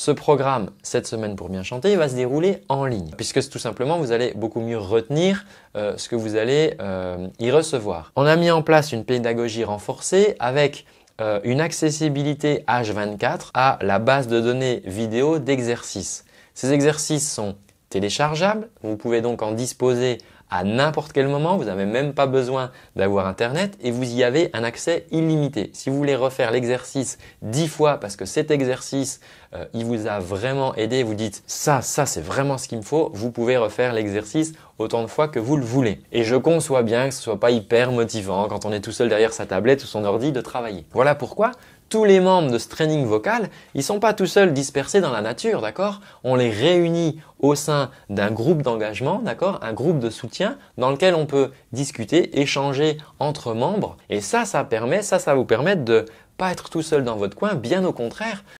Ce programme, cette semaine pour bien chanter, va se dérouler en ligne, puisque tout simplement vous allez beaucoup mieux retenir euh, ce que vous allez euh, y recevoir. On a mis en place une pédagogie renforcée avec euh, une accessibilité H24 à la base de données vidéo d'exercices. Ces exercices sont téléchargeable. Vous pouvez donc en disposer à n'importe quel moment, vous n'avez même pas besoin d'avoir Internet et vous y avez un accès illimité. Si vous voulez refaire l'exercice dix fois parce que cet exercice, euh, il vous a vraiment aidé, vous dites ça, ça c'est vraiment ce qu'il me faut, vous pouvez refaire l'exercice autant de fois que vous le voulez. Et je conçois bien que ce ne soit pas hyper motivant quand on est tout seul derrière sa tablette ou son ordi de travailler. Voilà pourquoi tous les membres de ce training vocal, ils sont pas tout seuls dispersés dans la nature, d'accord On les réunit au sein d'un groupe d'engagement, d'accord Un groupe de soutien dans lequel on peut discuter, échanger entre membres. Et ça, ça permet, ça, ça vous permet de pas être tout seul dans votre coin, bien au contraire,